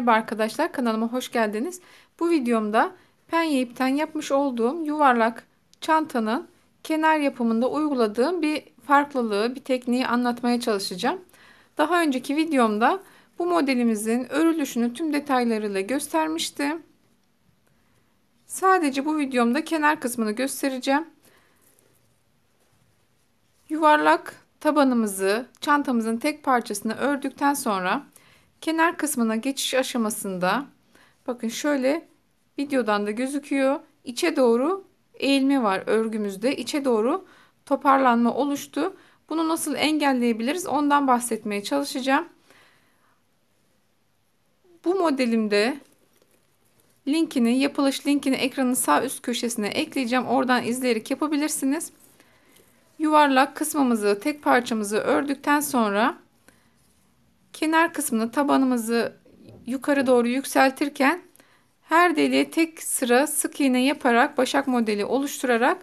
Merhaba arkadaşlar kanalıma hoş geldiniz. Bu videomda penye ipten yapmış olduğum yuvarlak çantanın kenar yapımında uyguladığım bir farklılığı, bir tekniği anlatmaya çalışacağım. Daha önceki videomda bu modelimizin örülüşünü tüm detaylarıyla göstermiştim. Sadece bu videomda kenar kısmını göstereceğim. Yuvarlak tabanımızı çantamızın tek parçasını ördükten sonra Kenar kısmına geçiş aşamasında bakın şöyle videodan da gözüküyor. İçe doğru eğilme var örgümüzde. içe doğru toparlanma oluştu. Bunu nasıl engelleyebiliriz ondan bahsetmeye çalışacağım. Bu modelimde linkini, yapılış linkini ekranın sağ üst köşesine ekleyeceğim. Oradan izleyerek yapabilirsiniz. Yuvarlak kısmımızı, tek parçamızı ördükten sonra kenar kısmını tabanımızı yukarı doğru yükseltirken her deliğe tek sıra sık iğne yaparak başak modeli oluşturarak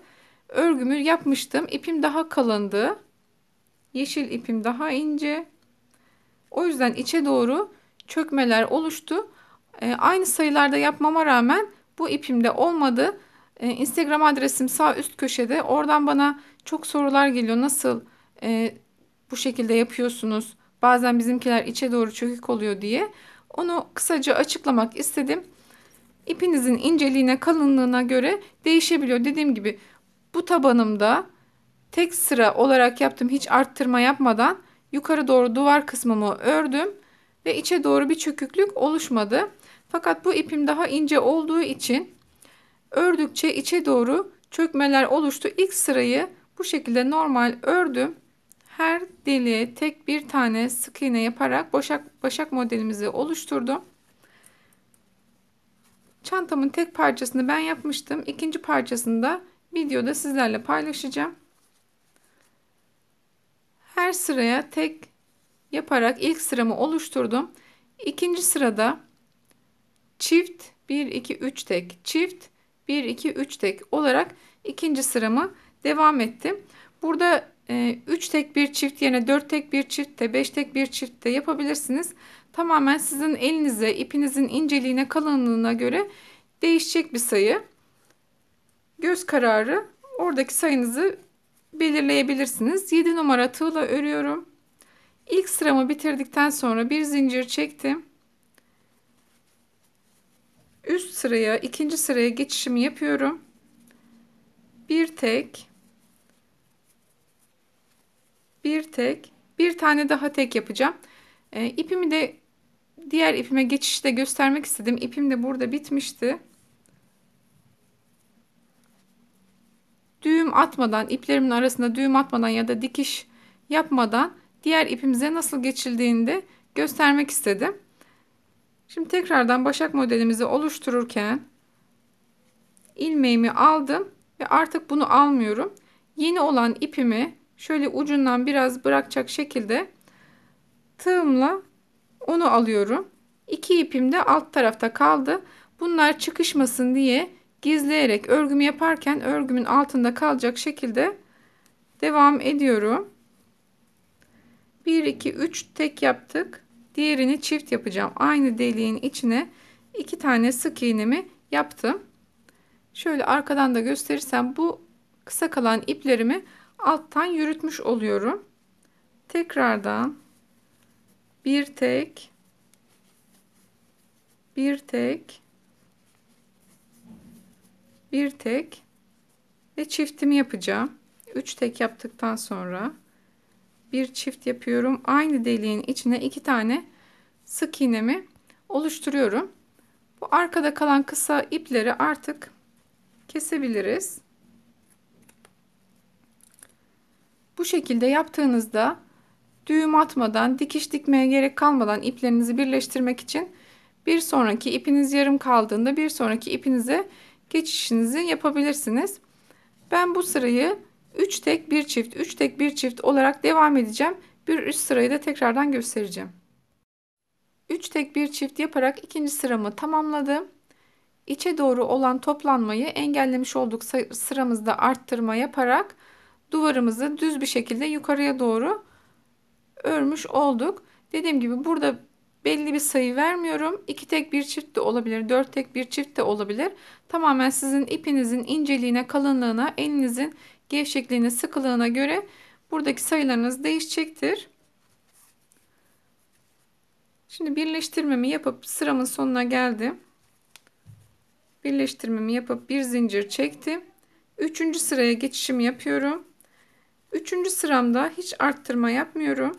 örgümü yapmıştım. İpim daha kalındı. Yeşil ipim daha ince. O yüzden içe doğru çökmeler oluştu. E, aynı sayılarda yapmama rağmen bu ipimde olmadı. E, Instagram adresim sağ üst köşede. Oradan bana çok sorular geliyor. Nasıl e, bu şekilde yapıyorsunuz? Bazen bizimkiler içe doğru çökük oluyor diye onu kısaca açıklamak istedim. İpinizin inceliğine, kalınlığına göre değişebiliyor. Dediğim gibi bu tabanımda tek sıra olarak yaptım. Hiç arttırma yapmadan yukarı doğru duvar kısmımı ördüm ve içe doğru bir çöküklük oluşmadı. Fakat bu ipim daha ince olduğu için ördükçe içe doğru çökmeler oluştu. İlk sırayı bu şekilde normal ördüm. Her deliğe tek bir tane sık iğne yaparak başak, başak modelimizi oluşturdum. Çantamın tek parçasını ben yapmıştım. İkinci parçasını da videoda sizlerle paylaşacağım. Her sıraya tek yaparak ilk sıramı oluşturdum. İkinci sırada çift 1 2 3 tek çift 1 2 3 tek olarak ikinci sıramı devam ettim. Burada 3 ee, tek bir çift yerine 4 tek bir çiftte de 5 tek bir çiftte yapabilirsiniz. Tamamen sizin elinize ipinizin inceliğine kalınlığına göre değişecek bir sayı. Göz kararı oradaki sayınızı belirleyebilirsiniz. 7 numara tığla örüyorum. İlk sıramı bitirdikten sonra bir zincir çektim. Üst sıraya ikinci sıraya geçişimi yapıyorum. Bir tek bir tek bir tane daha tek yapacağım. E, ipimi de diğer ipime geçişte göstermek istedim. İpim de burada bitmişti. Düğüm atmadan iplerimin arasında düğüm atmadan ya da dikiş yapmadan diğer ipimize nasıl geçildiğini de göstermek istedim. Şimdi tekrardan başak modelimizi oluştururken ilmeğimi aldım ve artık bunu almıyorum. Yeni olan ipimi şöyle ucundan biraz bırakacak şekilde tığımla onu alıyorum. İki ipim de alt tarafta kaldı. Bunlar çıkışmasın diye gizleyerek örgümü yaparken örgümün altında kalacak şekilde devam ediyorum. 1 2 3 tek yaptık. Diğerini çift yapacağım. Aynı deliğin içine iki tane sık iğnemi yaptım. Şöyle arkadan da gösterirsem bu kısa kalan iplerimi alttan yürütmüş oluyorum. Tekrardan bir tek bir tek bir tek ve çiftimi yapacağım. 3 tek yaptıktan sonra bir çift yapıyorum. Aynı deliğin içine iki tane sık iğnemi oluşturuyorum. Bu arkada kalan kısa ipleri artık kesebiliriz. Bu şekilde yaptığınızda düğüm atmadan, dikiş dikmeye gerek kalmadan iplerinizi birleştirmek için bir sonraki ipiniz yarım kaldığında bir sonraki ipinize geçişinizi yapabilirsiniz. Ben bu sırayı 3 tek bir çift 3 tek bir çift olarak devam edeceğim. Bir üst sırayı da tekrardan göstereceğim. 3 tek bir çift yaparak ikinci sıramı tamamladım. İçe doğru olan toplanmayı engellemiş olduk sıramızda arttırma yaparak duvarımızı düz bir şekilde yukarıya doğru örmüş olduk. Dediğim gibi burada belli bir sayı vermiyorum. 2 tek bir çift de olabilir. 4 tek bir çift de olabilir. Tamamen sizin ipinizin inceliğine, kalınlığına, elinizin gevşekliğine, sıkılığına göre buradaki sayılarınız değişecektir. Şimdi birleştirmemi yapıp sıramın sonuna geldim. Birleştirmemi yapıp bir zincir çektim. Üçüncü sıraya geçişimi yapıyorum. Üçüncü sıramda hiç arttırma yapmıyorum.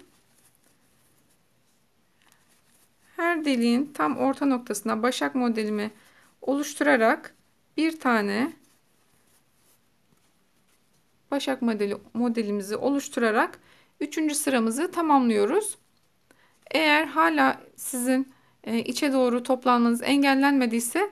Her deliğin tam orta noktasına başak modelimi oluşturarak bir tane başak modeli, modelimizi oluşturarak üçüncü sıramızı tamamlıyoruz. Eğer hala sizin e, içe doğru toplanmanız engellenmediyse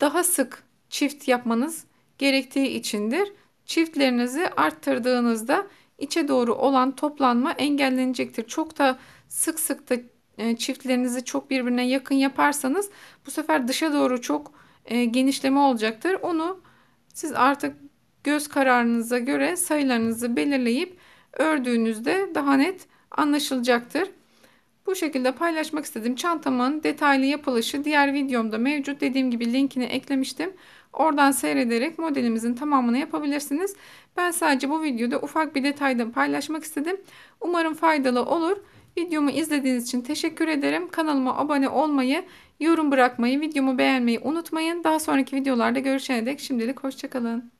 daha sık çift yapmanız gerektiği içindir. Çiftlerinizi arttırdığınızda içe doğru olan toplanma engellenecektir. Çok da sık sık da e, çiftlerinizi çok birbirine yakın yaparsanız bu sefer dışa doğru çok e, genişleme olacaktır. Onu siz artık göz kararınıza göre sayılarınızı belirleyip ördüğünüzde daha net anlaşılacaktır. Bu şekilde paylaşmak istedim. Çantamın detaylı yapılışı diğer videomda mevcut. Dediğim gibi linkini eklemiştim. Oradan seyrederek modelimizin tamamını yapabilirsiniz. Ben sadece bu videoda ufak bir detayda paylaşmak istedim. Umarım faydalı olur. Videomu izlediğiniz için teşekkür ederim. Kanalıma abone olmayı, yorum bırakmayı, videomu beğenmeyi unutmayın. Daha sonraki videolarda görüşene dek şimdilik hoşçakalın.